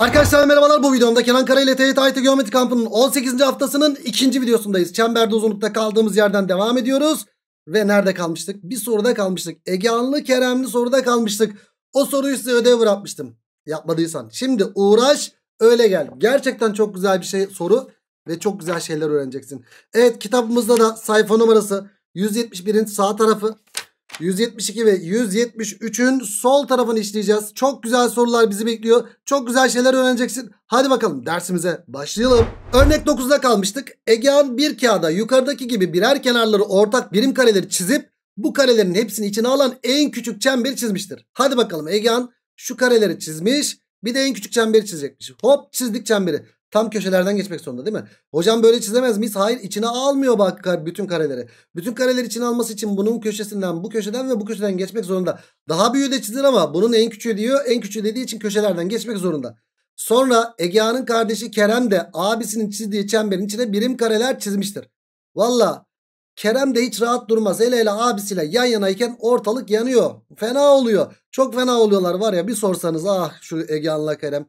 Arkadaşlar merhabalar bu videomda Kenan Kara ile TYT IT Geometri Kampı'nın 18. haftasının 2. videosundayız. Çemberde uzunlukta kaldığımız yerden devam ediyoruz. Ve nerede kalmıştık? Bir soruda kalmıştık. Egeanlı Keremli soruda kalmıştık. O soruyu size ödev bırakmıştım. Yapmadıysan. Şimdi uğraş öyle gel. Gerçekten çok güzel bir şey soru ve çok güzel şeyler öğreneceksin. Evet kitabımızda da sayfa numarası 171'in sağ tarafı 172 ve 173'ün sol tarafını işleyeceğiz. Çok güzel sorular bizi bekliyor. Çok güzel şeyler öğreneceksin. Hadi bakalım dersimize başlayalım. Örnek 9'da kalmıştık. Egehan bir kağıda yukarıdaki gibi birer kenarları ortak birim kareleri çizip bu karelerin hepsini içine alan en küçük çemberi çizmiştir. Hadi bakalım Egehan şu kareleri çizmiş. Bir de en küçük çemberi çizecekmiş. Hop çizdik çemberi. Tam köşelerden geçmek zorunda değil mi? Hocam böyle çizemez miyiz? Hayır içine almıyor bak bütün kareleri. Bütün kareleri içine alması için bunun köşesinden bu köşeden ve bu köşeden geçmek zorunda. Daha büyüğü de çizilir ama bunun en küçüğü diyor. En küçüğü dediği için köşelerden geçmek zorunda. Sonra Egean'ın kardeşi Kerem de abisinin çizdiği çemberin içine birim kareler çizmiştir. Valla Kerem de hiç rahat durmaz. Hele hele abisiyle yan yanayken ortalık yanıyor. Fena oluyor. Çok fena oluyorlar var ya bir sorsanız ah şu Egehan'la Kerem.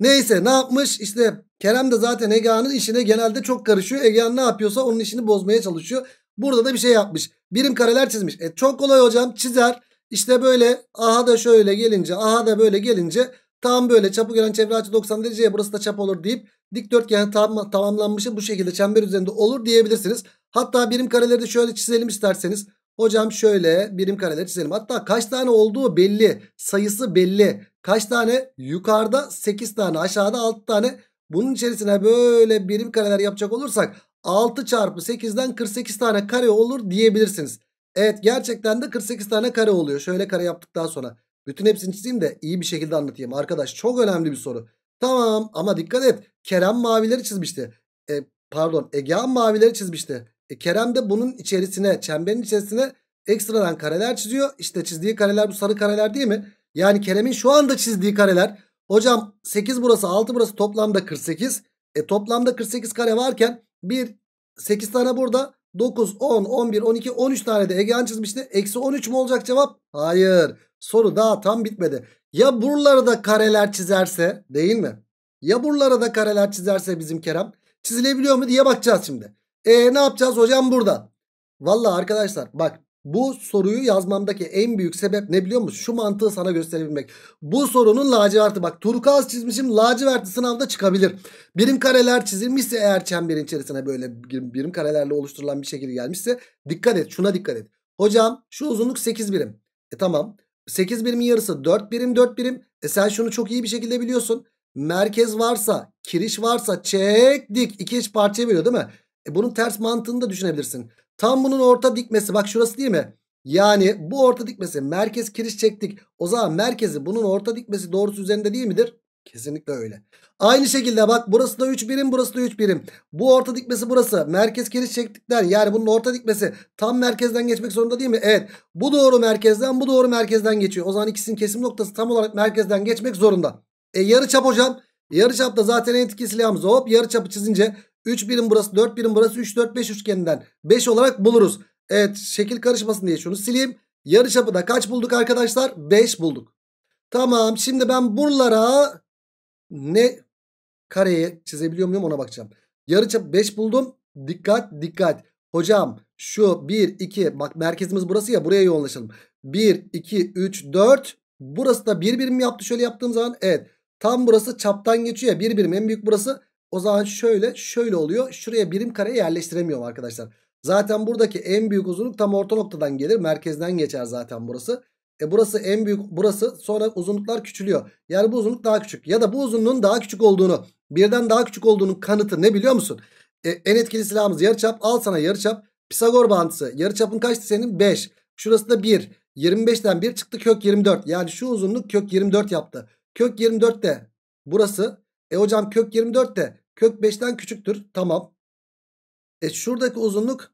Neyse ne yapmış? İşte Kerem de zaten Egehan'ın işine genelde çok karışıyor. Egehan ne yapıyorsa onun işini bozmaya çalışıyor. Burada da bir şey yapmış. Birim kareler çizmiş. E çok kolay hocam çizer. İşte böyle aha da şöyle gelince aha da böyle gelince tam böyle çapı gelen çevre açı 90 dereceye burası da çap olur deyip dikdörtgen tam, tamamlanmışı bu şekilde çember üzerinde olur diyebilirsiniz. Hatta birim kareleri de şöyle çizelim isterseniz. Hocam şöyle birim kareleri çizelim. Hatta kaç tane olduğu belli. Sayısı belli. Kaç tane? Yukarıda 8 tane aşağıda 6 tane. Bunun içerisine böyle birim kareler yapacak olursak 6 çarpı 8'den 48 tane kare olur diyebilirsiniz. Evet gerçekten de 48 tane kare oluyor. Şöyle kare yaptıktan sonra. Bütün hepsini çizeyim de iyi bir şekilde anlatayım. Arkadaş çok önemli bir soru. Tamam ama dikkat et. Kerem mavileri çizmişti. E, pardon Egehan mavileri çizmişti. E, Kerem de bunun içerisine çemberin içerisine ekstradan kareler çiziyor. İşte çizdiği kareler bu sarı kareler değil mi? Yani Kerem'in şu anda çizdiği kareler. Hocam 8 burası 6 burası toplamda 48. E toplamda 48 kare varken 1 8 tane burada 9 10 11 12 13 tane de Egehan çizmişti. Eksi 13 mu olacak cevap? Hayır. Soru daha tam bitmedi. Ya buraları da kareler çizerse değil mi? Ya buralara da kareler çizerse bizim Kerem çizilebiliyor mu diye bakacağız şimdi. E ne yapacağız hocam burada? Valla arkadaşlar bak bu soruyu yazmamdaki en büyük sebep ne biliyor musun? Şu mantığı sana gösterebilmek. Bu sorunun laciverti bak turkuaz çizmişim laciverti sınavda çıkabilir. Birim kareler çizilmişse eğer çemberin içerisine böyle birim karelerle oluşturulan bir şekilde gelmişse dikkat et şuna dikkat et. Hocam şu uzunluk 8 birim. E tamam 8 birimin yarısı 4 birim 4 birim. E sen şunu çok iyi bir şekilde biliyorsun. Merkez varsa kiriş varsa çek dik iki eş parçaya biliyor değil mi? E bunun ters mantığını da düşünebilirsin. Tam bunun orta dikmesi bak şurası değil mi? Yani bu orta dikmesi merkez kiriş çektik. O zaman merkezi bunun orta dikmesi doğrusu üzerinde değil midir? Kesinlikle öyle. Aynı şekilde bak burası da 3 birim burası da 3 birim. Bu orta dikmesi burası. Merkez kiriş çektikler, yani bunun orta dikmesi tam merkezden geçmek zorunda değil mi? Evet. Bu doğru merkezden bu doğru merkezden geçiyor. O zaman ikisinin kesim noktası tam olarak merkezden geçmek zorunda. E yarı çap hocam. Yarı çapta zaten en etkili silahımız hop yarı çapı çizince 3 birim burası 4 birim burası 3 4 5 üçgeninden 5 olarak buluruz. Evet şekil karışmasın diye şunu sileyim. Yarıçapı da kaç bulduk arkadaşlar? 5 bulduk. Tamam şimdi ben buralara ne kareyi çizebiliyor muyum ona bakacağım. Yarıçapı 5 buldum. Dikkat dikkat. Hocam şu 1 2 bak merkezimiz burası ya buraya yoğunlaşalım. 1 2 3 4 burası da 1 birim yaptı şöyle yaptığım zaman evet. Tam burası çaptan geçiyor ya 1 birim en büyük burası. O zaman şöyle şöyle oluyor. Şuraya birim kare yerleştiremiyorum arkadaşlar. Zaten buradaki en büyük uzunluk tam orta noktadan gelir. Merkezden geçer zaten burası. E burası en büyük burası sonra uzunluklar küçülüyor. Yani bu uzunluk daha küçük ya da bu uzunluğun daha küçük olduğunu birden daha küçük olduğunun kanıtı ne biliyor musun? E, en etkili silahımız yarıçap al sana yarıçap. Pisagor bağıntısı yarıçapın kaçtı senin 5. Şurası da 1. 25'ten 1 çıktı kök 24. Yani şu uzunluk kök 24 yaptı. Kök 24 de burası. E hocam kök 24 de Kök 5'ten küçüktür. Tamam. E şuradaki uzunluk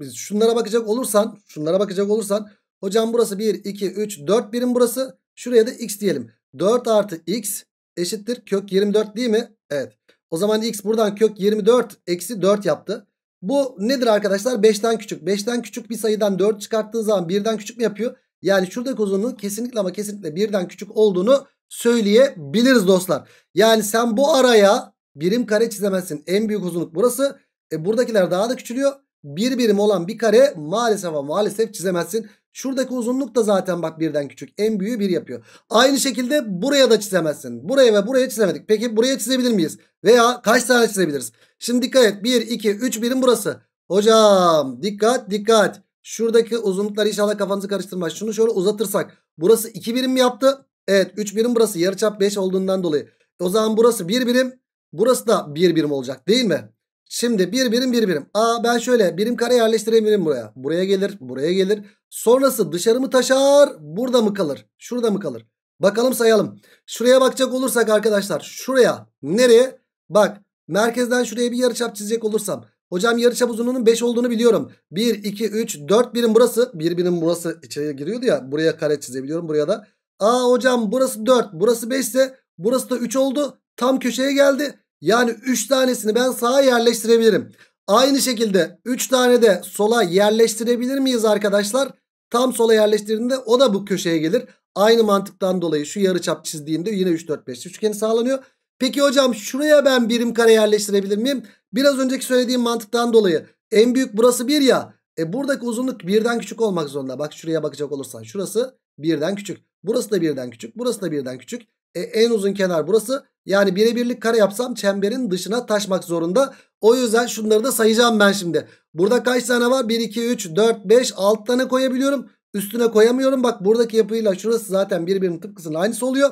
biz şunlara bakacak olursan şunlara bakacak olursan hocam burası 1 2 3 4 birim burası. Şuraya da x diyelim. 4 artı x eşittir kök 24 değil mi? Evet. O zaman x buradan kök 24 eksi 4 yaptı. Bu nedir arkadaşlar? 5'ten küçük. 5'ten küçük bir sayıdan 4 çıkarttığın zaman 1'den küçük mü yapıyor? Yani şuradaki uzunluğu kesinlikle ama kesinlikle 1'den küçük olduğunu söyleyebiliriz dostlar. Yani sen bu araya Birim kare çizemezsin. En büyük uzunluk burası. E buradakiler daha da küçülüyor. Bir birim olan bir kare maalesef maalesef çizemezsin. Şuradaki uzunluk da zaten bak birden küçük. En büyüğü bir yapıyor. Aynı şekilde buraya da çizemezsin. Buraya ve buraya çizemedik. Peki buraya çizebilir miyiz? Veya kaç tane çizebiliriz? Şimdi dikkat et. 1, 2, 3 birim burası. Hocam dikkat dikkat. Şuradaki uzunlukları inşallah kafanızı karıştırmaz. Şunu şöyle uzatırsak. Burası 2 birim mi yaptı? Evet 3 birim burası. Yarıçap 5 olduğundan dolayı. O zaman burası 1 bir birim. Burası da bir birim olacak değil mi? Şimdi bir birim bir birim. Aa ben şöyle birim kare yerleştirebilirim buraya. Buraya gelir buraya gelir. Sonrası dışarı mı taşar? Burada mı kalır? Şurada mı kalır? Bakalım sayalım. Şuraya bakacak olursak arkadaşlar. Şuraya nereye? Bak merkezden şuraya bir yarıçap çizecek olursam. Hocam yarıçap uzunluğunun 5 olduğunu biliyorum. 1, 2, 3, 4 birim burası. bir birim burası içeriye giriyordu ya. Buraya kare çizebiliyorum buraya da. Aa hocam burası 4 burası 5 ise burası da 3 oldu. Tam köşeye geldi. Yani 3 tanesini ben sağa yerleştirebilirim. Aynı şekilde 3 tane de sola yerleştirebilir miyiz arkadaşlar? Tam sola yerleştirdiğinde o da bu köşeye gelir. Aynı mantıktan dolayı şu yarıçap çizdiğimde yine 3 4 5 üçgeni sağlanıyor. Peki hocam şuraya ben birim kare yerleştirebilir miyim? Biraz önceki söylediğim mantıktan dolayı en büyük burası 1 ya. E buradaki uzunluk birden küçük olmak zorunda. Bak şuraya bakacak olursan şurası birden küçük. Burası da birden küçük. Burası da birden küçük. E, en uzun kenar burası. Yani birebirlik kare yapsam çemberin dışına taşmak zorunda. O yüzden şunları da sayacağım ben şimdi. Burada kaç tane var? 1, 2, 3, 4, 5, 6 tane koyabiliyorum. Üstüne koyamıyorum. Bak buradaki yapıyla şurası zaten birbirinin tıpkısının aynısı oluyor.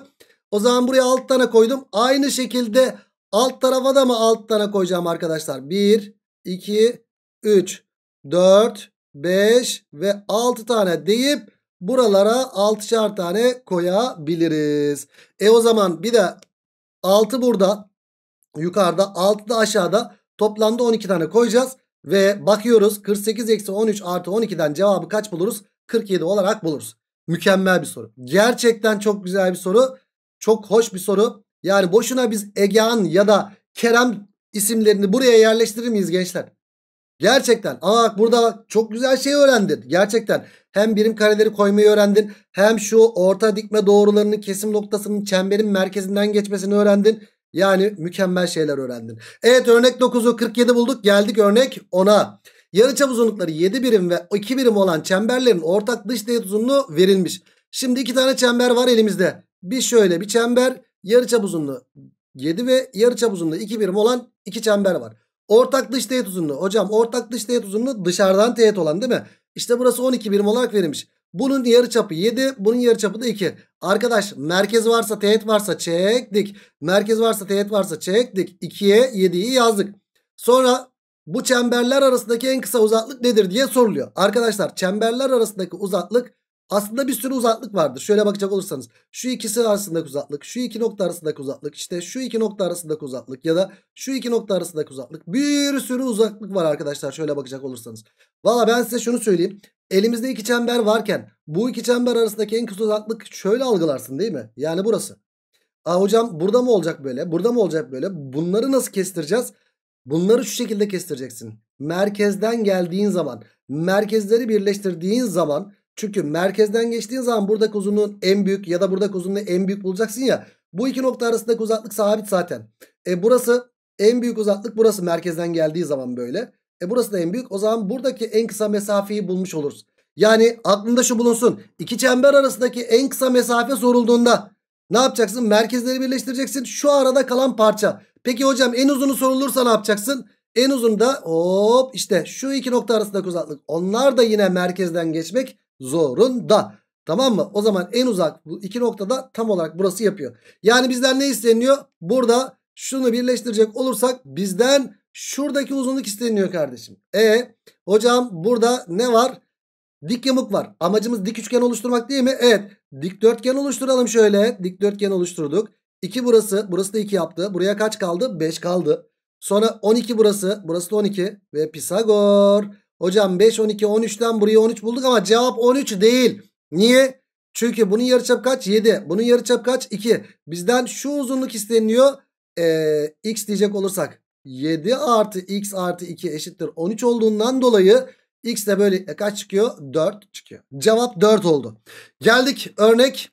O zaman buraya 6 tane koydum. Aynı şekilde alt tarafa da mı 6 tane koyacağım arkadaşlar? 1, 2, 3, 4, 5 ve 6 tane deyip Buralara 6'şar tane koyabiliriz. E o zaman bir de 6 burada yukarıda 6 da aşağıda toplamda 12 tane koyacağız. Ve bakıyoruz 48 eksi 13 artı 12'den cevabı kaç buluruz? 47 olarak buluruz. Mükemmel bir soru. Gerçekten çok güzel bir soru. Çok hoş bir soru. Yani boşuna biz Egehan ya da Kerem isimlerini buraya yerleştirir miyiz gençler? Gerçekten. Aa burada çok güzel şey öğrendin. Gerçekten. Hem birim kareleri koymayı öğrendin. Hem şu orta dikme doğrularının kesim noktasının çemberin merkezinden geçmesini öğrendin. Yani mükemmel şeyler öğrendin. Evet örnek 9'u 47 bulduk. Geldik örnek 10'a. Yarıçap uzunlukları 7 birim ve 2 birim olan çemberlerin ortak dış teğet uzunluğu verilmiş. Şimdi iki tane çember var elimizde. Bir şöyle bir çember, yarıçap uzunluğu 7 ve yarıçap uzunluğu 2 birim olan iki çember var. Ortak dış teğet uzunluğu. Hocam ortak dış teğet uzunluğu dışarıdan teğet olan değil mi? İşte burası 12 birim olarak verilmiş. Bunun yarı çapı 7, bunun yarı çapı da 2. Arkadaş merkez varsa teğet varsa çektik. Merkez varsa teğet varsa çektik. 2'ye 7'yi yazdık. Sonra bu çemberler arasındaki en kısa uzaklık nedir diye soruluyor. Arkadaşlar çemberler arasındaki uzaklık aslında bir sürü uzaklık vardır. Şöyle bakacak olursanız şu ikisi arasındaki uzaklık, şu iki nokta arasındaki uzaklık, işte şu iki nokta arasındaki uzaklık ya da şu iki nokta arasındaki uzaklık. Bir sürü uzaklık var arkadaşlar şöyle bakacak olursanız. Valla ben size şunu söyleyeyim. Elimizde iki çember varken bu iki çember arasındaki en kısa uzaklık şöyle algılarsın değil mi? Yani burası. Aa hocam burada mı olacak böyle? Burada mı olacak böyle? Bunları nasıl kestireceğiz? Bunları şu şekilde kestireceksin. Merkezden geldiğin zaman, merkezleri birleştirdiğin zaman çünkü merkezden geçtiğin zaman buradaki uzunluğun en büyük ya da buradaki uzunluğun en büyük bulacaksın ya. Bu iki nokta arasındaki uzaklık sabit zaten. E burası en büyük uzaklık burası merkezden geldiği zaman böyle. E burası da en büyük. O zaman buradaki en kısa mesafeyi bulmuş oluruz. Yani aklında şu bulunsun. İki çember arasındaki en kısa mesafe sorulduğunda ne yapacaksın? Merkezleri birleştireceksin. Şu arada kalan parça. Peki hocam en uzunu sorulursa ne yapacaksın? En uzun da hop işte şu iki nokta arasındaki uzaklık. Onlar da yine merkezden geçmek zorunda. Tamam mı? O zaman en uzak bu iki noktada tam olarak burası yapıyor. Yani bizden ne isteniyor? Burada şunu birleştirecek olursak bizden şuradaki uzunluk isteniyor kardeşim. E hocam burada ne var? Dik yamuk var. Amacımız dik üçgen oluşturmak değil mi? Evet. Dik dörtgen oluşturalım şöyle. Dik dörtgen oluşturduk. 2 burası. Burası da 2 yaptı. Buraya kaç kaldı? 5 kaldı. Sonra 12 burası. Burası da 12. Ve Pisagor. Hocam 5, 12, 13'ten buraya 13 bulduk ama cevap 13 değil. Niye? Çünkü bunun yarıçap kaç? 7. Bunun yarıçap kaç? 2. Bizden şu uzunluk isteniyor. Ee, x diyecek olursak 7 artı x artı 2 eşittir 13 olduğundan dolayı x de böyle e, kaç çıkıyor? 4 çıkıyor. Cevap 4 oldu. Geldik örnek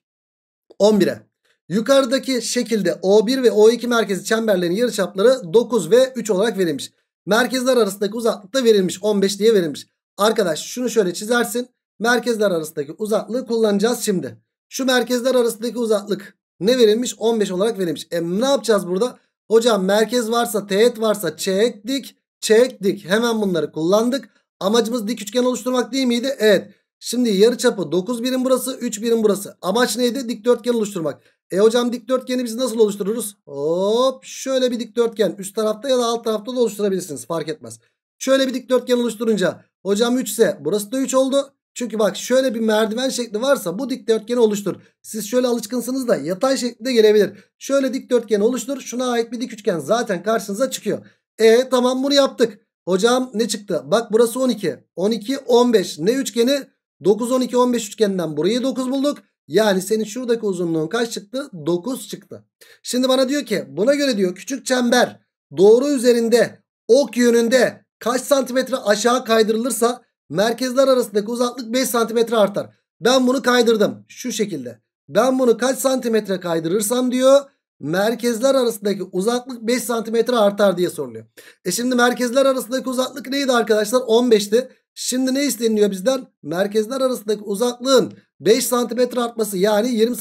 11'e. Yukarıdaki şekilde O1 ve O2 merkezi çemberlerin yarıçapları 9 ve 3 olarak verilmiş. Merkezler arasındaki uzaklık da verilmiş. 15 diye verilmiş. Arkadaş şunu şöyle çizersin. Merkezler arasındaki uzaklığı kullanacağız şimdi. Şu merkezler arasındaki uzaklık ne verilmiş? 15 olarak verilmiş. E ne yapacağız burada? Hocam merkez varsa teğet varsa çektik çektik. Hemen bunları kullandık. Amacımız dik üçgen oluşturmak değil miydi? Evet. Şimdi yarı çapı 9 birim burası 3 birim burası. Amaç neydi? Dikdörtgen oluşturmak. E hocam dikdörtgeni biz nasıl oluştururuz? Hop şöyle bir dikdörtgen üst tarafta ya da alt tarafta da oluşturabilirsiniz fark etmez. Şöyle bir dikdörtgen oluşturunca hocam 3 ise burası da 3 oldu. Çünkü bak şöyle bir merdiven şekli varsa bu dikdörtgeni oluştur. Siz şöyle alışkınsınız da yatay şeklinde gelebilir. Şöyle dikdörtgen oluştur. Şuna ait bir dik üçgen zaten karşınıza çıkıyor. E tamam bunu yaptık. Hocam ne çıktı? Bak burası 12. 12 15. Ne üçgeni? 9 12 15 üçgeninden burayı 9 bulduk. Yani senin şuradaki uzunluğun kaç çıktı? 9 çıktı. Şimdi bana diyor ki buna göre diyor küçük çember doğru üzerinde ok yönünde kaç santimetre aşağı kaydırılırsa merkezler arasındaki uzaklık 5 santimetre artar. Ben bunu kaydırdım şu şekilde. Ben bunu kaç santimetre kaydırırsam diyor merkezler arasındaki uzaklık 5 santimetre artar diye soruluyor. E şimdi merkezler arasındaki uzaklık neydi arkadaşlar? 15'ti. Şimdi ne isteniyor bizden? Merkezler arasındaki uzaklığın 5 santimetre artması yani 20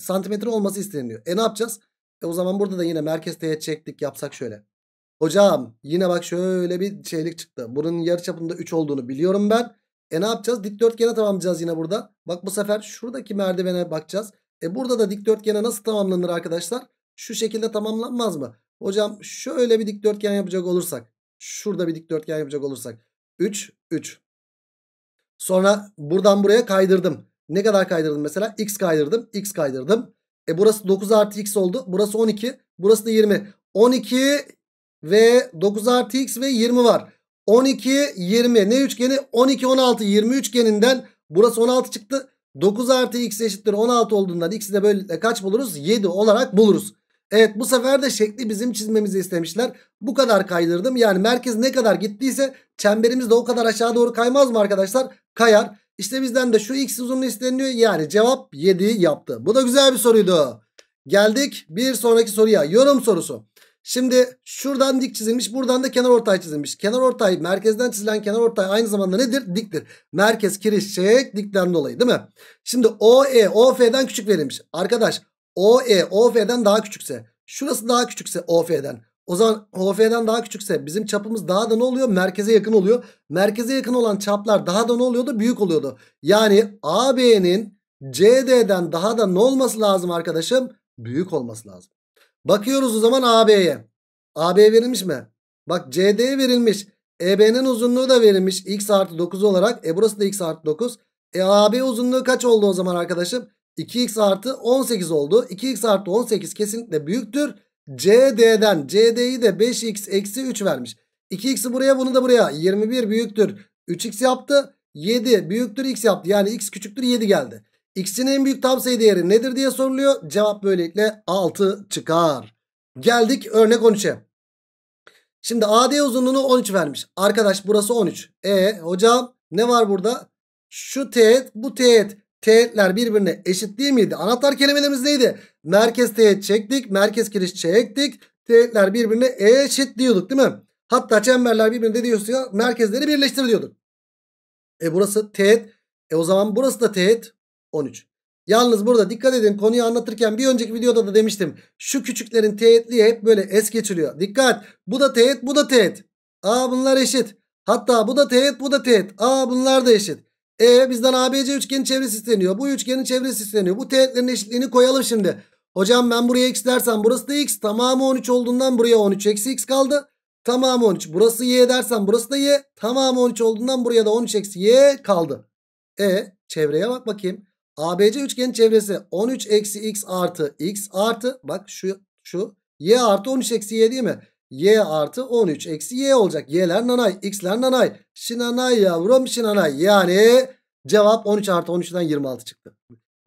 santimetre, olması isteniyor. E ne yapacağız? E o zaman burada da yine merkez teğet çektik yapsak şöyle. Hocam yine bak şöyle bir şeylik çıktı. Bunun yarıçapında 3 olduğunu biliyorum ben. E ne yapacağız? Dikdörtgene tamamlayacağız yine burada. Bak bu sefer şuradaki merdivene bakacağız. E burada da dikdörtgene nasıl tamamlanır arkadaşlar? Şu şekilde tamamlanmaz mı? Hocam şöyle bir dikdörtgen yapacak olursak. Şurada bir dikdörtgen yapacak olursak. 3, 3. Sonra buradan buraya kaydırdım. Ne kadar kaydırdım mesela? X kaydırdım, X kaydırdım. E burası 9 artı X oldu. Burası 12, burası da 20. 12 ve 9 artı X ve 20 var. 12, 20. Ne üçgeni? 12, 16, 20 üçgeninden burası 16 çıktı. 9 artı X eşittir 16 olduğundan X'i de böyle kaç buluruz? 7 olarak buluruz. Evet bu sefer de şekli bizim çizmemizi istemişler. Bu kadar kaydırdım. Yani merkez ne kadar gittiyse çemberimiz de o kadar aşağı doğru kaymaz mı arkadaşlar? Kayar. İşte bizden de şu x uzunluğu isteniyor. Yani cevap 7 yaptı. Bu da güzel bir soruydu. Geldik bir sonraki soruya. Yorum sorusu. Şimdi şuradan dik çizilmiş buradan da kenar ortay çizilmiş. Kenar ortay merkezden çizilen kenar ortay aynı zamanda nedir? Diktir. Merkez kiriş kirişçek dikten dolayı değil mi? Şimdi OE OF'den küçük verilmiş. Arkadaş OE OF'den daha küçükse şurası daha küçükse OF'den o zaman OF'den daha küçükse bizim çapımız daha da ne oluyor? Merkeze yakın oluyor. Merkeze yakın olan çaplar daha da ne oluyordu? Büyük oluyordu. Yani AB'nin CD'den daha da ne olması lazım arkadaşım? Büyük olması lazım. Bakıyoruz o zaman AB'ye. AB verilmiş mi? Bak CD verilmiş. EB'nin uzunluğu da verilmiş. X artı 9 olarak. E burası da X artı 9. E AB uzunluğu kaç oldu o zaman arkadaşım? 2x artı 18 oldu. 2x artı 18 kesinlikle büyüktür. CD'den CD'yi de 5x eksi 3 vermiş. 2x'i buraya bunu da buraya 21 büyüktür 3x yaptı. 7 büyüktür x yaptı. Yani x küçüktür 7 geldi. X'in en büyük tam sayı değeri nedir diye soruluyor. Cevap böylelikle 6 çıkar. Geldik örnek 13'e. Şimdi AD uzunluğunu 13 vermiş. Arkadaş burası 13. E hocam ne var burada? Şu teğet bu teğet teğetler birbirine eşit değil miydi? Anahtar kelimelerimiz neydi? Merkez teğet çektik. Merkez giriş çektik. Teğetler birbirine eşit diyorduk değil mi? Hatta çemberler birbirine diyorsa ya, merkezleri birleştir diyorduk. E burası teğet. E o zaman burası da teğet. 13. Yalnız burada dikkat edin konuyu anlatırken bir önceki videoda da demiştim. Şu küçüklerin teğetliği hep böyle es geçiriyor. Dikkat bu da teğet bu da teğet. Aa bunlar eşit. Hatta bu da teğet bu da teğet. Aa bunlar da eşit. E bizden ABC üçgenin çevresi isteniyor. Bu üçgenin çevresi isteniyor. Bu teğetlerin eşitliğini koyalım şimdi. Hocam ben buraya x dersem burası da x. Tamamı 13 olduğundan buraya 13 eksi x kaldı. Tamamı 13. Burası y dersen burası da y. Tamamı 13 olduğundan buraya da 13 eksi y kaldı. E çevreye bak bakayım. ABC üçgenin çevresi 13 eksi x artı x artı. Bak şu şu y artı 13 eksi y değil mi? y artı 13 eksi y olacak. Y'ler nanay x'ler nanay. Şinanay yavrum şinanay. Yani cevap 13 artı 13'den 26 çıktı.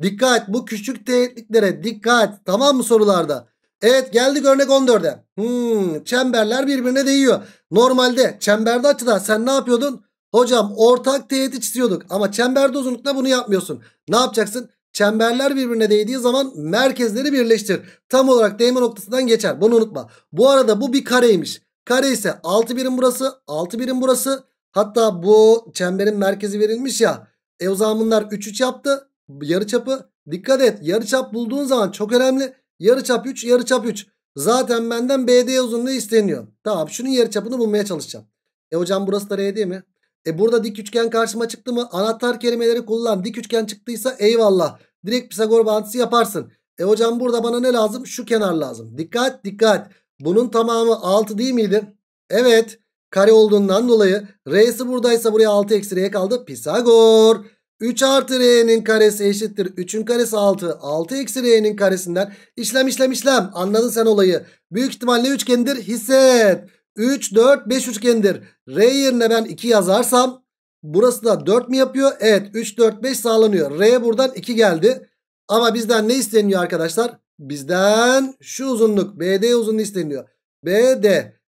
Dikkat bu küçük teğetliklere dikkat tamam mı sorularda? Evet geldik örnek 14'e. Hmm, çemberler birbirine değiyor. Normalde çemberde açıda sen ne yapıyordun? Hocam ortak teğeti çiziyorduk ama çemberde uzunlukta bunu yapmıyorsun. Ne yapacaksın? Çemberler birbirine değdiği zaman merkezleri birleştir. Tam olarak değme noktasından geçer. Bunu unutma. Bu arada bu bir kareymiş. Kare ise 6 birim burası, 6 birim burası. Hatta bu çemberin merkezi verilmiş ya. E o zaman bunlar 3 3 yaptı. Yarıçapı dikkat et. Yarıçap bulduğun zaman çok önemli. Yarıçap 3, yarıçap 3. Zaten benden BD uzunluğu isteniyor. Tamam şunun yarıçapını bulmaya çalışacağım. E hocam burası da R değil mi? E burada dik üçgen karşıma çıktı mı? Anahtar kelimeleri kullan. Dik üçgen çıktıysa eyvallah. Direkt Pisagor bağıntısı yaparsın. E hocam burada bana ne lazım? Şu kenar lazım. Dikkat dikkat. Bunun tamamı 6 değil miydi? Evet. Kare olduğundan dolayı R'si buradaysa buraya 6 eksi R kaldı. Pisagor. 3 artı R'nin karesi eşittir. 3'ün karesi 6. 6 eksi R'nin karesinden. İşlem işlem işlem. Anladın sen olayı. Büyük ihtimalle üçgendir. Hisset. 3, 4, 5 üçgendir. R yerine ben 2 yazarsam Burası da 4 mi yapıyor? Evet 3 4 5 sağlanıyor. R buradan 2 geldi. Ama bizden ne isteniyor arkadaşlar? Bizden şu uzunluk BD uzunluğu isteniyor. BD.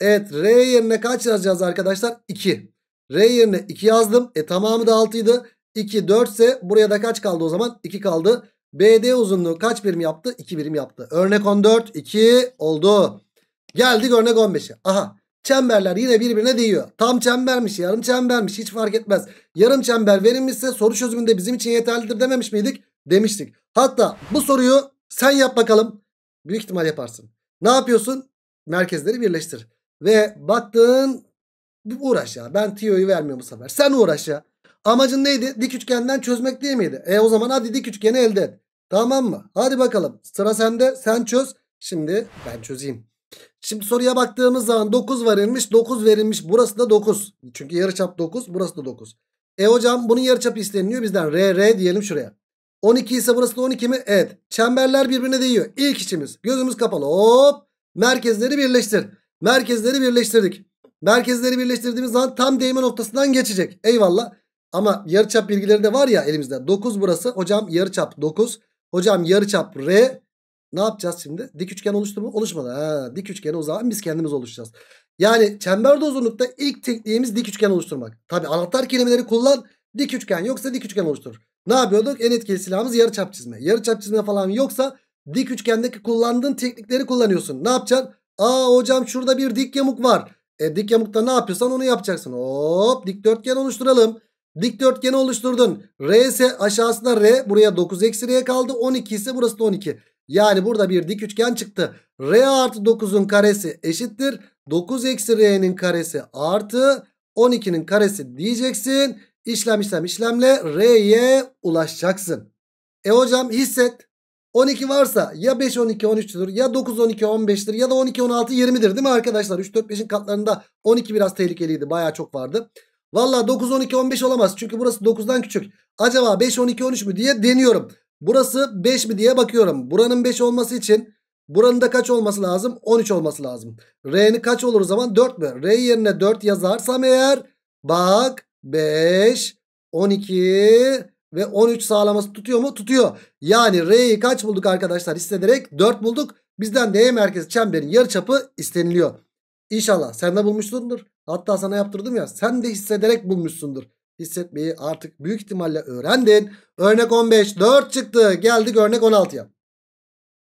Evet R yerine kaç yazacağız arkadaşlar? 2. R yerine 2 yazdım. E tamamı da 6 idi. 2 4 ise buraya da kaç kaldı o zaman? 2 kaldı. BD uzunluğu kaç birim yaptı? 2 birim yaptı. Örnek 14 2 oldu. Geldik örnek 15'e. Aha Çemberler yine birbirine değiyor. Tam çembermiş, yarım çembermiş hiç fark etmez. Yarım çember verilmişse soru çözümünde bizim için yeterlidir dememiş miydik? Demiştik. Hatta bu soruyu sen yap bakalım. Büyük ihtimal yaparsın. Ne yapıyorsun? Merkezleri birleştir. Ve baktın uğraş ya. Ben tiyoyu vermiyorum bu sefer. Sen uğraş ya. Amacın neydi? Dik üçgenden çözmek değil miydi? E o zaman hadi dik üçgeni elde et. Tamam mı? Hadi bakalım. Sıra sende. Sen çöz. Şimdi ben çözeyim. Şimdi soruya baktığımız zaman 9 verilmiş 9 verilmiş burası da 9. Çünkü yarıçap 9 burası da 9. E hocam bunun yarıçapı isteniliyor bizden R R diyelim şuraya. 12 ise burası da 12 mi? Evet. Çemberler birbirine değiyor. İlk işimiz gözümüz kapalı hop merkezleri birleştir. Merkezleri birleştirdik. Merkezleri birleştirdiğimiz zaman tam değme noktasından geçecek. Eyvallah. Ama yarıçap bilgileri de var ya elimizde. 9 burası. Hocam yarıçap 9. Hocam yarıçap R. Ne yapacağız şimdi? Dik üçgen oluştu mu? Oluşmadı. Ha, dik üçgeni o zaman biz kendimiz oluşacağız. Yani çemberde uzunlukta ilk tekniğimiz dik üçgen oluşturmak. Tabi anahtar kelimeleri kullan dik üçgen yoksa dik üçgen oluştur. Ne yapıyorduk? En etkili silahımız yarı çap çizme. Yarı çap çizme falan yoksa dik üçgendeki kullandığın teknikleri kullanıyorsun. Ne yapacaksın? Aa hocam şurada bir dik yamuk var. E dik yamukta ne yapıyorsan onu yapacaksın. Hop dikdörtgen oluşturalım. Dikdörtgeni oluşturdun. R ise aşağısında R. Buraya 9 eksi R kaldı. 12 ise burası da 12. Yani burada bir dik üçgen çıktı. R artı 9'un karesi eşittir. 9 eksi R'nin karesi artı 12'nin karesi diyeceksin. İşlem işlem işlemle R'ye ulaşacaksın. E hocam hisset. 12 varsa ya 5 12 13'tür ya 9 12 15'tir ya da 12 16 20'dir değil mi arkadaşlar? 3 4 5'in katlarında 12 biraz tehlikeliydi. Baya çok vardı. Valla 9 12 15 olamaz. Çünkü burası 9'dan küçük. Acaba 5 12 13 mü diye deniyorum. Burası 5 mi diye bakıyorum. Buranın 5 olması için buranın da kaç olması lazım? 13 olması lazım. R'nin kaç olur o zaman? 4 mü? R yerine 4 yazarsam eğer bak 5, 12 ve 13 sağlaması tutuyor mu? Tutuyor. Yani R'yi kaç bulduk arkadaşlar? Hissederek 4 bulduk. Bizden de E merkezi çemberin yarıçapı isteniliyor. İnşallah sen de bulmuşsundur. Hatta sana yaptırdım ya sen de hissederek bulmuşsundur hissetmeyi artık büyük ihtimalle öğrendin. Örnek 15 4 çıktı. Geldik örnek 16'ya.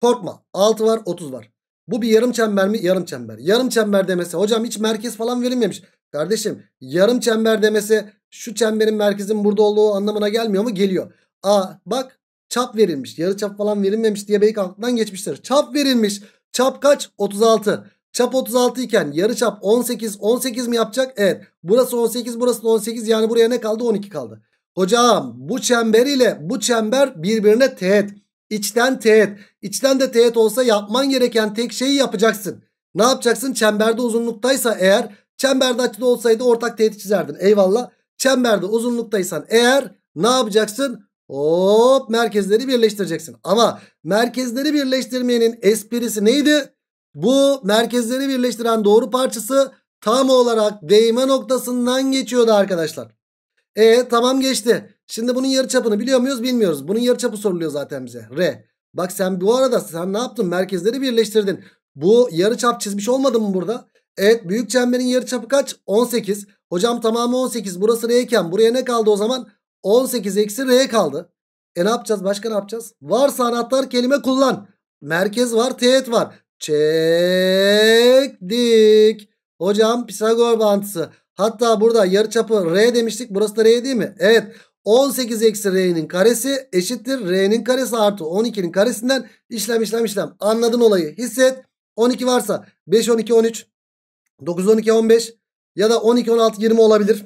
Korkma 6 var 30 var. Bu bir yarım çember mi? Yarım çember. Yarım çember demesi hocam hiç merkez falan verilmemiş. Kardeşim yarım çember demesi şu çemberin merkezin burada olduğu anlamına gelmiyor mu? Geliyor. A bak çap verilmiş. Yarı çap falan verilmemiş diye belki aklından geçmiştir. Çap verilmiş. Çap kaç? 36. Çap 36 iken yarı çap 18 18 mi yapacak? Evet. Burası 18 burası 18 yani buraya ne kaldı? 12 kaldı. Hocam bu çember ile bu çember birbirine teğet. İçten teğet. İçten de teğet olsa yapman gereken tek şeyi yapacaksın. Ne yapacaksın? Çemberde uzunluktaysa eğer çemberde açıda olsaydı ortak teğet çizerdin. Eyvallah. Çemberde uzunluktaysan eğer ne yapacaksın? Hop merkezleri birleştireceksin. Ama merkezleri birleştirmenin esprisi neydi? Bu merkezleri birleştiren doğru parçası tam olarak değme noktasından geçiyordu arkadaşlar. E tamam geçti. Şimdi bunun yarı çapını biliyor muyuz bilmiyoruz. Bunun yarı çapı soruluyor zaten bize. R. Bak sen bu arada sen ne yaptın? Merkezleri birleştirdin. Bu yarı çap çizmiş olmadı mı burada? Evet büyük çemberin yarı çapı kaç? 18. Hocam tamamı 18. Burası R iken buraya ne kaldı o zaman? 18 eksi R kaldı. E ne yapacağız? Başka ne yapacağız? Varsa anahtar kelime kullan. Merkez var, teğet var çektik. Hocam Pisagor bağıntısı. Hatta burada yarı çapı R demiştik. Burası da R değil mi? Evet. 18 eksi R'nin karesi eşittir. R'nin karesi artı 12'nin karesinden işlem işlem işlem. Anladın olayı. Hisset. 12 varsa 5, 12, 13. 9, 12, 15. Ya da 12, 16, 20 olabilir.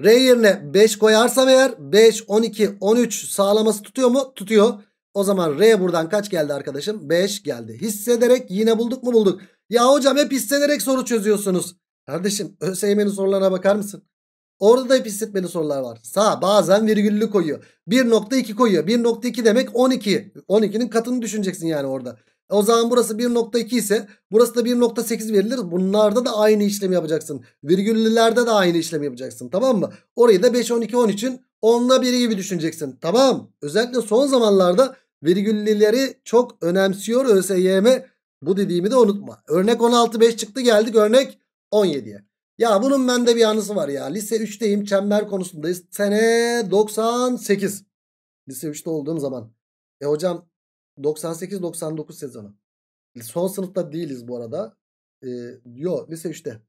R yerine 5 koyarsam eğer 5, 12, 13 sağlaması tutuyor mu? Tutuyor. O zaman R buradan kaç geldi arkadaşım? 5 geldi. Hissederek yine bulduk mu bulduk. Ya hocam hep hissederek soru çözüyorsunuz. Kardeşim ÖSYM'nin sorularına bakar mısın? Orada da hep hissetmeli sorular var. Sağ bazen virgüllü koyuyor. 1.2 koyuyor. 1.2 demek 12. 12'nin katını düşüneceksin yani orada. O zaman burası 1.2 ise burası da 1.8 verilir. Bunlarda da aynı işlemi yapacaksın. Virgüllülerde de aynı işlemi yapacaksın. Tamam mı? Orayı da 5, 12, 13'ün 10'la 1'i gibi düşüneceksin. Tamam. Özellikle son zamanlarda virgüllileri çok önemsiyor ÖSYM. Bu dediğimi de unutma. Örnek 16 5 çıktı geldik örnek 17'ye. Ya bunun bende bir anısı var ya. Lise 3'teyim çember konusundayız. Sene 98. Lise 3'te olduğum zaman. E hocam 98-99 sezonu. Son sınıfta değiliz bu arada. Ee, yo lise 3'te.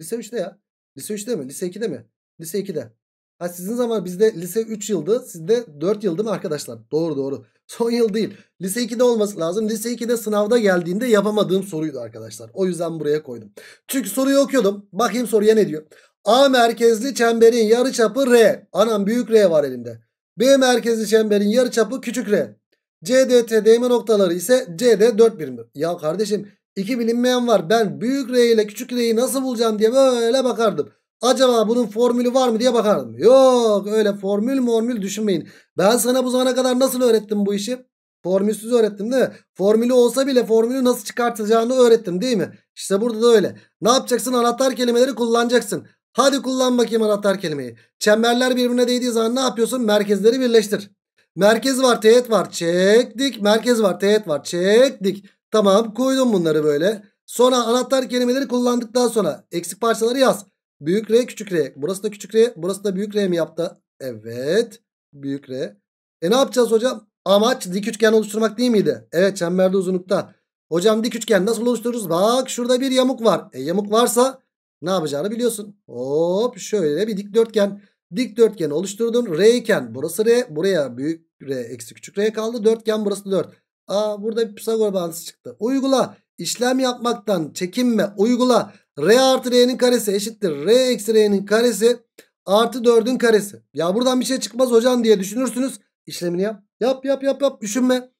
Lise 3'te ya. Lise 3'te mi? Lise 2'de mi? Lise 2'de. Ha sizin zaman bizde lise 3 yıldı. Sizde 4 yıldı mı arkadaşlar? Doğru doğru. Son yıl değil. Lise 2'de olması lazım. Lise 2'de sınavda geldiğinde yapamadığım soruydu arkadaşlar. O yüzden buraya koydum. Çünkü soruyu okuyordum. Bakayım soruya ne diyor. A merkezli çemberin yarı çapı R. Anam büyük R var elimde. B merkezli çemberin yarı çapı küçük R. CDT değme noktaları ise CD 4 birimdir. Ya kardeşim iki bilinmeyen var. Ben büyük R ile küçük R'yi nasıl bulacağım diye böyle bakardım. Acaba bunun formülü var mı diye bakardım. Yok öyle formül formül düşünmeyin. Ben sana bu zamana kadar nasıl öğrettim bu işi? Formülsüz öğrettim değil mi? Formülü olsa bile formülü nasıl çıkartacağını öğrettim değil mi? İşte burada da öyle. Ne yapacaksın? Anahtar kelimeleri kullanacaksın. Hadi kullan bakayım anahtar kelimeyi. Çemberler birbirine değdiği zaman ne yapıyorsun? Merkezleri birleştir. Merkez var teğet var çektik. Merkez var teğet var çektik. Tamam koydum bunları böyle. Sonra anahtar kelimeleri kullandıktan sonra eksik parçaları yaz. Büyük R küçük R. Burası da küçük R. Burası da büyük R mi yaptı? Evet. Büyük R. E ne yapacağız hocam? Amaç dik üçgen oluşturmak değil miydi? Evet çemberde uzunlukta. Hocam dik üçgen nasıl oluştururuz? Bak şurada bir yamuk var. E yamuk varsa ne yapacağını biliyorsun. Hop şöyle bir dikdörtgen. Dikdörtgeni oluşturdun. R iken burası R. Buraya büyük R eksi küçük R kaldı. Dörtgen burası 4. Aa burada bir Pisagor bağıntısı çıktı. Uygula. İşlem yapmaktan çekinme. Uygula. R artı R'nin karesi eşittir. R eksi R'nin karesi artı 4'ün karesi. Ya buradan bir şey çıkmaz hocam diye düşünürsünüz. İşlemini yap. Yap yap yap yap. Düşünme.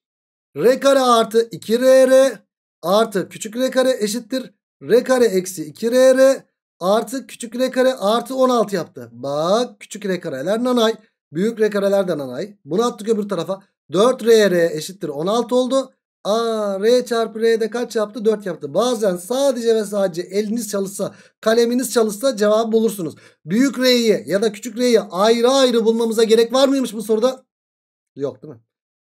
R kare artı 2RR artı küçük R kare eşittir. R kare eksi 2RR artı küçük R kare artı 16 yaptı. Bak küçük R kareler nanay. Büyük R kareler de nanay. Bunu attık öbür tarafa. 4RR eşittir 16 oldu. A R çarpı R'de kaç yaptı? 4 yaptı. Bazen sadece ve sadece eliniz çalışsa, kaleminiz çalışsa cevabı bulursunuz. Büyük R'yi ya da küçük R'yi ayrı ayrı bulmamıza gerek var mıymış bu soruda? Yok değil mi?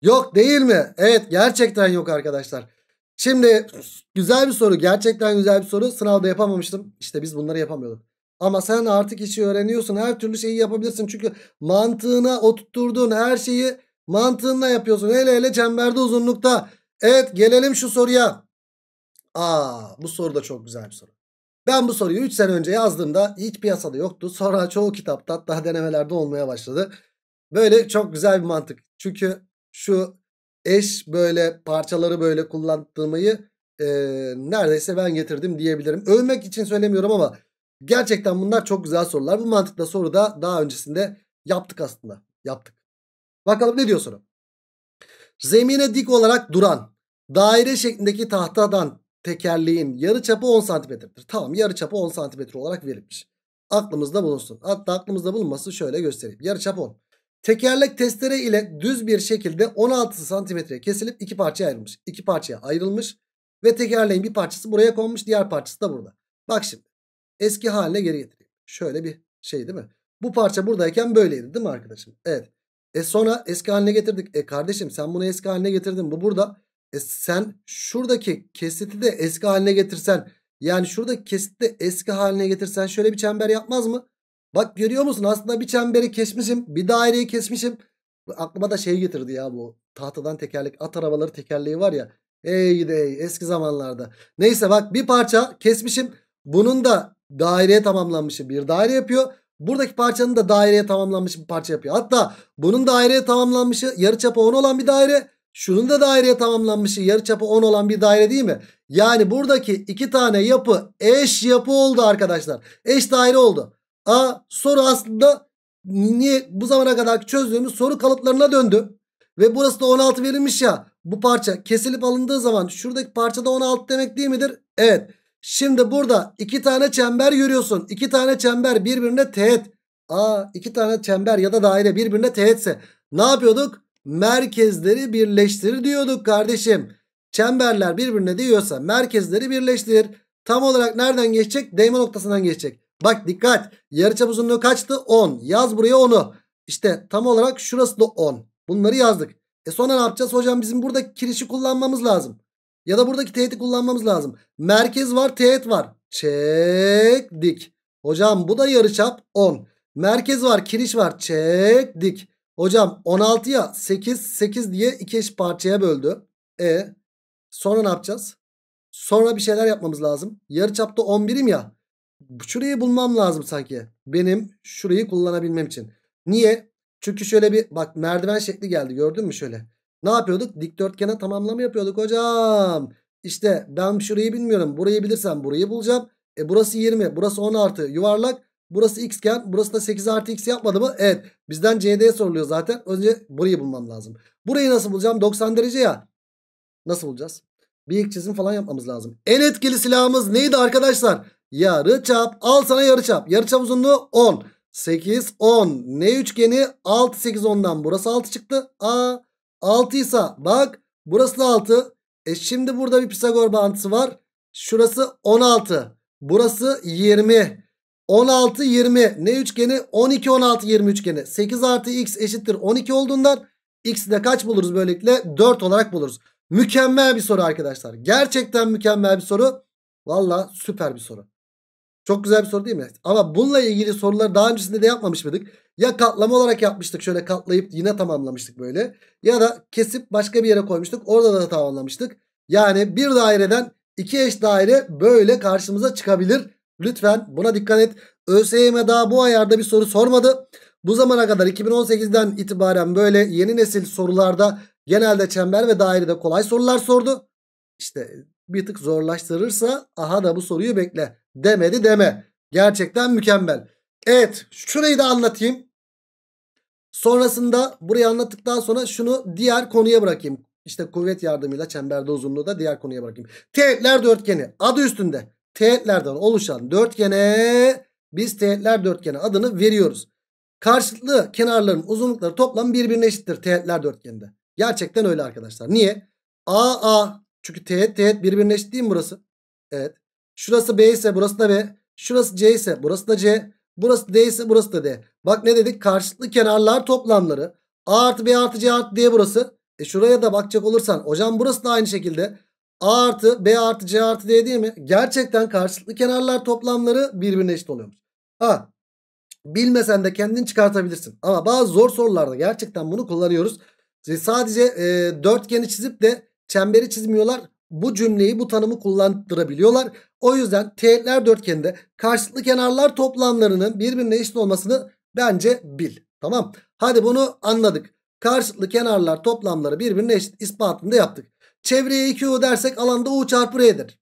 Yok değil mi? Evet gerçekten yok arkadaşlar. Şimdi güzel bir soru. Gerçekten güzel bir soru. Sınavda yapamamıştım. İşte biz bunları yapamıyorduk. Ama sen artık işi öğreniyorsun. Her türlü şeyi yapabilirsin. Çünkü mantığına oturttuğun her şeyi mantığınla yapıyorsun. Hele hele çemberde uzunlukta Evet gelelim şu soruya. Aa bu soru da çok güzel bir soru. Ben bu soruyu 3 sene önce yazdığımda hiç piyasada yoktu. Sonra çoğu kitapta hatta denemelerde olmaya başladı. Böyle çok güzel bir mantık. Çünkü şu eş böyle parçaları böyle kullandığımı e, neredeyse ben getirdim diyebilirim. Övmek için söylemiyorum ama gerçekten bunlar çok güzel sorular. Bu mantıkla soru da daha öncesinde yaptık aslında. Yaptık. Bakalım ne diyor soru. Zemine dik olarak duran Daire şeklindeki tahtadan tekerleğin yarı çapı 10 santimetredir. Tamam yarı çapı 10 santimetre olarak verilmiş. Aklımızda bulunsun. Hatta aklımızda bulunması şöyle göstereyim. çap 10. Tekerlek testere ile düz bir şekilde 16 santimetreye kesilip iki parçaya ayrılmış. İki parçaya ayrılmış ve tekerleğin bir parçası buraya konmuş diğer parçası da burada. Bak şimdi eski haline geri getireyim. Şöyle bir şey değil mi? Bu parça buradayken böyleydi değil mi arkadaşım? Evet. E sonra eski haline getirdik. E kardeşim sen bunu eski haline getirdin. Bu burada. E sen şuradaki kesiti de eski haline getirsen yani şuradaki kesiti de eski haline getirsen şöyle bir çember yapmaz mı? Bak görüyor musun aslında bir çemberi kesmişim bir daireyi kesmişim. Aklıma da şey getirdi ya bu tahtadan tekerlek at arabaları tekerleği var ya. Ey dey eski zamanlarda. Neyse bak bir parça kesmişim. Bunun da daireye tamamlanmışım bir daire yapıyor. Buradaki parçanın da daireye tamamlanmış bir parça yapıyor. Hatta bunun daireye tamamlanmışı çapı 10 olan bir daire. Şunun da daireye tamamlanmışı yarıçapı 10 olan bir daire değil mi? Yani buradaki iki tane yapı eş yapı oldu arkadaşlar. Eş daire oldu. A soru aslında niye bu zamana kadar çözdüğümüz soru kalıplarına döndü. Ve burası da 16 verilmiş ya. Bu parça kesilip alındığı zaman şuradaki parça da 16 demek değil midir? Evet. Şimdi burada iki tane çember yürüyorsun, İki tane çember birbirine teğet. A iki tane çember ya da daire birbirine teğetse ne yapıyorduk? merkezleri birleştir diyorduk kardeşim. Çemberler birbirine diyorsa merkezleri birleştir. Tam olarak nereden geçecek? Değme noktasından geçecek. Bak dikkat. Yarıçap uzunluğu kaçtı? 10. Yaz buraya 10'u. İşte tam olarak şurası da 10. Bunları yazdık. E sonra ne yapacağız? Hocam bizim buradaki kirişi kullanmamız lazım. Ya da buradaki teğeti kullanmamız lazım. Merkez var, teğet var. Çek, dik. Hocam bu da yarıçap 10. Merkez var, kiriş var. Çek, dik. Hocam 16'ya 8 8 diye iki eş parçaya böldü. E sonra ne yapacağız? Sonra bir şeyler yapmamız lazım. Yarıçapta 11'im ya. Şurayı bulmam lazım sanki. Benim şurayı kullanabilmem için. Niye? Çünkü şöyle bir bak merdiven şekli geldi gördün mü şöyle. Ne yapıyorduk? Dikdörtgene tamamlama yapıyorduk hocam. İşte ben şurayı bilmiyorum. Burayı bilirsem burayı bulacağım. E burası 20 burası 10 artı yuvarlak. Burası x iken burası da 8 artı x yapmadı mı? Evet. Bizden cd soruluyor zaten. Önce burayı bulmam lazım. Burayı nasıl bulacağım? 90 derece ya. Nasıl bulacağız? Büyük çizim falan yapmamız lazım. En etkili silahımız neydi arkadaşlar? Yarı çap. Al sana yarı çap. Yarı çap uzunluğu 10. 8, 10. Ne üçgeni? 6, 8, 10'dan. Burası 6 çıktı. A 6 ise bak. Burası da 6. E şimdi burada bir Pisagor bağıntısı var. Şurası 16. Burası 20. 16 20 ne üçgeni 12 16 20 üçgeni 8 artı x eşittir 12 olduğundan x'i de kaç buluruz böylelikle 4 olarak buluruz. Mükemmel bir soru arkadaşlar. Gerçekten mükemmel bir soru. Valla süper bir soru. Çok güzel bir soru değil mi? Ama bununla ilgili soruları daha öncesinde de yapmamış mıydık? Ya katlama olarak yapmıştık. Şöyle katlayıp yine tamamlamıştık böyle. Ya da kesip başka bir yere koymuştuk. Orada da tamamlamıştık. Yani bir daireden iki eş daire böyle karşımıza çıkabilir. Lütfen buna dikkat et. ÖSYM daha bu ayarda bir soru sormadı. Bu zamana kadar 2018'den itibaren böyle yeni nesil sorularda genelde çember ve dairede kolay sorular sordu. İşte bir tık zorlaştırırsa aha da bu soruyu bekle demedi deme. Gerçekten mükemmel. Evet şurayı da anlatayım. Sonrasında burayı anlattıktan sonra şunu diğer konuya bırakayım. İşte kuvvet yardımıyla çemberde uzunluğu da diğer konuya bırakayım. Teğetler dörtgeni adı üstünde teğetlerden oluşan dörtgene biz teğetler dörtgeni adını veriyoruz. Karşılıklı kenarların uzunlukları toplam birbirine eşittir teğetler dörtgeninde. Gerçekten öyle arkadaşlar. Niye? AA çünkü teğet teğet birbirine eşit değil mi burası? Evet. Şurası B ise burası da B. Şurası C ise burası da C. Burası D ise burası da D. Bak ne dedik? Karşılıklı kenarlar toplamları. A artı B artı C artı D burası. E şuraya da bakacak olursan hocam burası da aynı şekilde. A artı B artı C artı D değil mi? Gerçekten karşılıklı kenarlar toplamları birbirine eşit oluyormuş. Ha bilmesen de kendin çıkartabilirsin. Ama bazı zor sorularda gerçekten bunu kullanıyoruz. Sadece e, dörtgeni çizip de çemberi çizmiyorlar. Bu cümleyi bu tanımı kullandırabiliyorlar. O yüzden teğetler dörtgeninde karşılıklı kenarlar toplamlarının birbirine eşit olmasını bence bil. Tamam. Hadi bunu anladık. Karşılıklı kenarlar toplamları birbirine eşit ispatını da yaptık. Çevreye 2U dersek alanda U çarpı R'dir.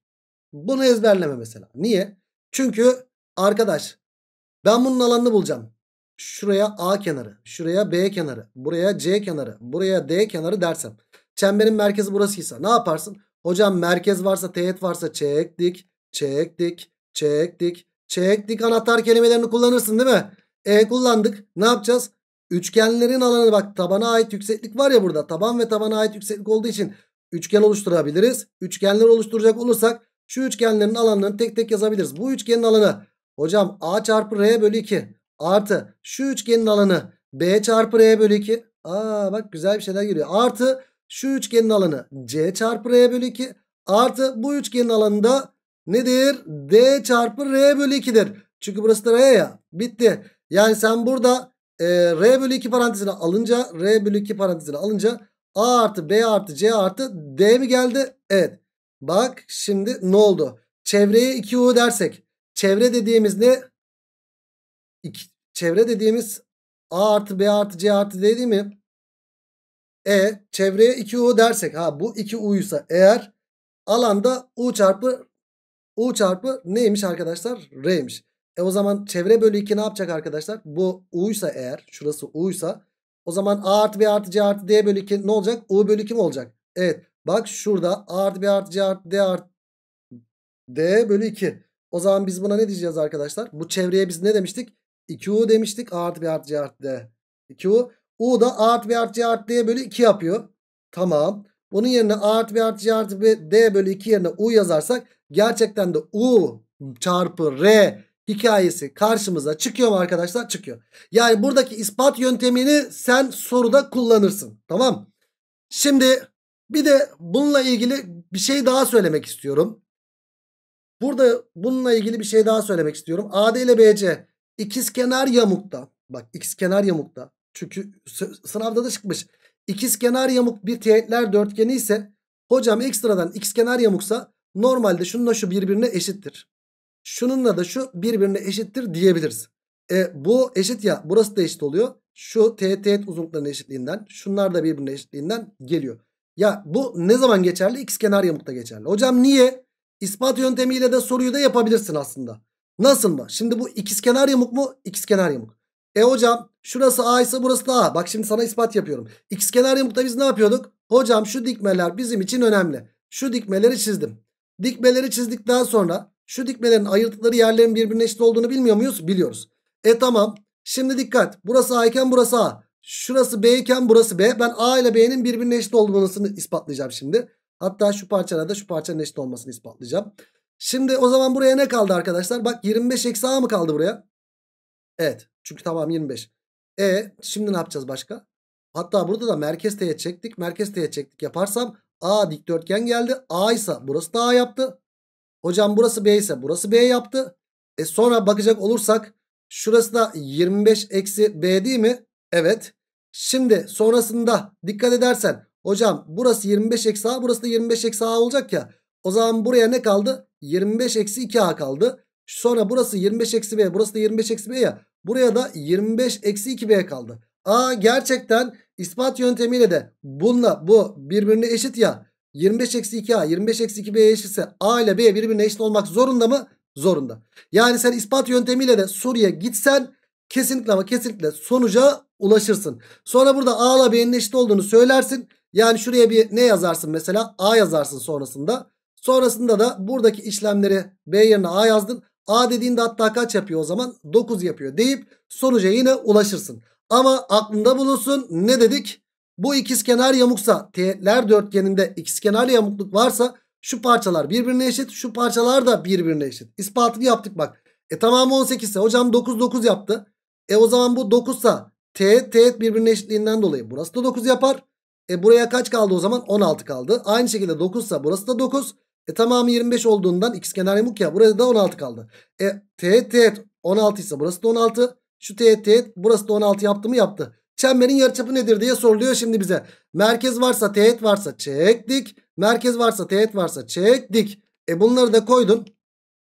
Bunu ezberleme mesela. Niye? Çünkü arkadaş ben bunun alanını bulacağım. Şuraya A kenarı, şuraya B kenarı, buraya C kenarı, buraya D kenarı dersem. Çemberin merkezi burasıysa ne yaparsın? Hocam merkez varsa, teğet varsa çektik, çektik, çektik, çektik anahtar kelimelerini kullanırsın değil mi? E kullandık. Ne yapacağız? Üçgenlerin alanı bak tabana ait yükseklik var ya burada. Taban ve tabana ait yükseklik olduğu için üçgen oluşturabiliriz. Üçgenler oluşturacak olursak şu üçgenlerin alanlarını tek tek yazabiliriz. Bu üçgenin alanı hocam A çarpı R bölü 2 artı şu üçgenin alanı B çarpı R bölü 2. Aa bak güzel bir şeyler geliyor. Artı şu üçgenin alanı C çarpı R bölü 2 artı bu üçgenin alanı nedir? D çarpı R bölü 2'dir. Çünkü burası da R ya. Bitti. Yani sen burada e, R bölü 2 parantezine alınca R bölü 2 parantezine alınca A artı B artı C artı D mi geldi? Evet. Bak şimdi ne oldu? Çevreye 2U dersek. Çevre dediğimiz ne? İki, çevre dediğimiz A artı B artı C artı D değil mi? E çevreye 2U dersek. Ha bu 2U'ysa eğer alanda U çarpı U çarpı neymiş arkadaşlar? R'ymiş. E o zaman çevre bölü 2 ne yapacak arkadaşlar? Bu U'ysa eğer şurası U'ysa o zaman A artı B artı C artı D bölü 2 ne olacak? U bölü 2 mi olacak? Evet. Bak şurada A artı B artı C artı D artı D bölü 2. O zaman biz buna ne diyeceğiz arkadaşlar? Bu çevreye biz ne demiştik? 2U demiştik. A artı B artı C artı D. 2U. U da A artı B artı C artı D bölü 2 yapıyor. Tamam. Bunun yerine A artı B artı C artı D bölü 2 yerine U yazarsak gerçekten de U çarpı R hikayesi karşımıza çıkıyor mu arkadaşlar? Çıkıyor. Yani buradaki ispat yöntemini sen soruda kullanırsın. Tamam. Şimdi bir de bununla ilgili bir şey daha söylemek istiyorum. Burada bununla ilgili bir şey daha söylemek istiyorum. AD ile BC ikizkenar yamukta. Bak ikizkenar yamukta. Çünkü sınavda da çıkmış. İkizkenar yamuk bir teğetler dörtgeni ise hocam ekstradan ikizkenar yamuksa normalde şununla şu birbirine eşittir. Şununla da şu birbirine eşittir diyebiliriz. E, bu eşit ya burası da eşit oluyor. Şu teğet teğet uzunluklarının eşitliğinden şunlar da birbirine eşitliğinden geliyor. Ya bu ne zaman geçerli? X kenar yamukta geçerli. Hocam niye? İspat yöntemiyle de soruyu da yapabilirsin aslında. Nasıl mı? Şimdi bu ikizkenar yamuk mu? İkizkenar yamuk. E hocam şurası A ise burası da A. Bak şimdi sana ispat yapıyorum. İkizkenar yamukta biz ne yapıyorduk? Hocam şu dikmeler bizim için önemli. Şu dikmeleri çizdim. Dikmeleri çizdikten sonra şu dikmelerin ayırdıkları yerlerin birbirine eşit olduğunu bilmiyor muyuz? Biliyoruz. E tamam. Şimdi dikkat. Burası A iken burası A. Şurası B iken burası B. Ben A ile B'nin birbirine eşit olmasını ispatlayacağım şimdi. Hatta şu parçalarda şu parçanın eşit olmasını ispatlayacağım. Şimdi o zaman buraya ne kaldı arkadaşlar? Bak 25 eksi A mı kaldı buraya? Evet. Çünkü tamam 25. E şimdi ne yapacağız başka? Hatta burada da merkez teğet çektik. Merkez teğet çektik yaparsam A dikdörtgen geldi. A ise burası da A yaptı. Hocam burası B ise burası B yaptı. E sonra bakacak olursak şurası da 25 eksi B değil mi? Evet. Şimdi sonrasında dikkat edersen hocam burası 25 eksi A burası da 25 eksi A olacak ya. O zaman buraya ne kaldı? 25 eksi 2A kaldı. Sonra burası 25 eksi B burası da 25 eksi B ya. Buraya da 25 eksi 2B kaldı. A gerçekten ispat yöntemiyle de bununla bu birbirine eşit ya. 25 eksi 2a 25 eksi 2b eşitse a ile b birbirine eşit olmak zorunda mı? Zorunda. Yani sen ispat yöntemiyle de soruya gitsen kesinlikle ama kesinlikle sonuca ulaşırsın. Sonra burada a ile b'nin eşit olduğunu söylersin. Yani şuraya bir ne yazarsın mesela? A yazarsın sonrasında. Sonrasında da buradaki işlemleri b yerine a yazdın. A dediğinde hatta kaç yapıyor o zaman? 9 yapıyor deyip sonuca yine ulaşırsın. Ama aklında bulunsun ne dedik? Bu ikizkenar yamuksa teğetler dörtgeninde ikizkenar yamukluk varsa şu parçalar birbirine eşit şu parçalar da birbirine eşit. İspatını yaptık bak. E tamamı 18 ise hocam 9 9 yaptı. E o zaman bu 9 sa teğet teğet birbirine eşitliğinden dolayı burası da 9 yapar. E buraya kaç kaldı o zaman 16 kaldı. Aynı şekilde 9 sa burası da 9. E tamamı 25 olduğundan ikizkenar yamuk ya burası da 16 kaldı. E teğet teğet 16 ise burası da 16. Şu teğet teğet burası da 16 yaptı mı yaptı. Çemberin yarıçapı nedir diye soruluyor şimdi bize. Merkez varsa teğet varsa çektik. Merkez varsa teğet varsa çektik. E bunları da koydun.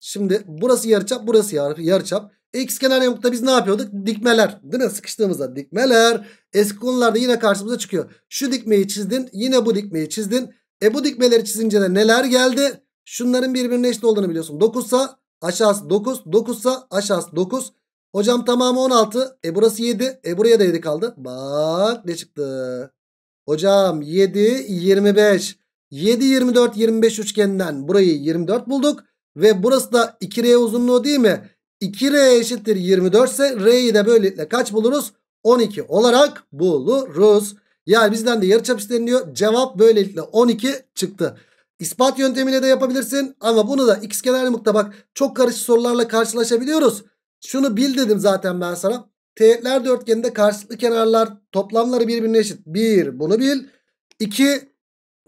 Şimdi burası yarıçap burası yarıçap. X kenar yamukta biz ne yapıyorduk? Dikmeler. Değil mi? Sıkıştığımızda dikmeler. Eski konularda yine karşımıza çıkıyor. Şu dikmeyi çizdin. Yine bu dikmeyi çizdin. E bu dikmeleri çizince de neler geldi? Şunların birbirine eşit olduğunu biliyorsun. 9 ise aşağısı 9. 9 ise aşağısı 9. Hocam tamamı 16. E burası 7. E buraya da 7 kaldı. Bak ne çıktı. Hocam 7 25. 7 24 25 üçgeninden burayı 24 bulduk. Ve burası da 2R uzunluğu değil mi? 2R eşittir 24 ise R'yi de böylelikle kaç buluruz? 12 olarak buluruz. Yani bizden de yarıçap isteniliyor. Cevap böylelikle 12 çıktı. İspat yöntemiyle de yapabilirsin ama bunu da x kenar yumrukta bak çok karışık sorularla karşılaşabiliyoruz. Şunu bil dedim zaten ben sana. Teğetler dörtgeninde karşılıklı kenarlar toplamları birbirine eşit. 1 bir, bunu bil. 2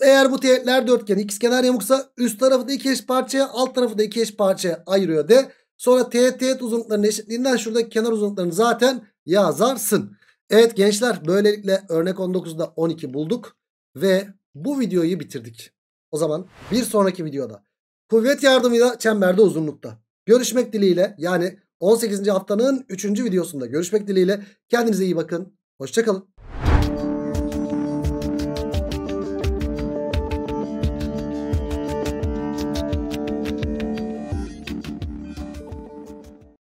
eğer bu teğetler dörtgen ikizkenar yamuksa üst tarafı da iki eş parçaya alt tarafı da iki eş parçaya ayırıyor de. Sonra teğet teğet uzunluklarının eşitliğinden şuradaki kenar uzunluklarını zaten yazarsın. Evet gençler böylelikle örnek 19'da 12 bulduk ve bu videoyu bitirdik. O zaman bir sonraki videoda kuvvet yardımıyla çemberde uzunlukta görüşmek dileğiyle yani 18. haftanın 3. videosunda görüşmek dileğiyle. Kendinize iyi bakın. Hoşçakalın.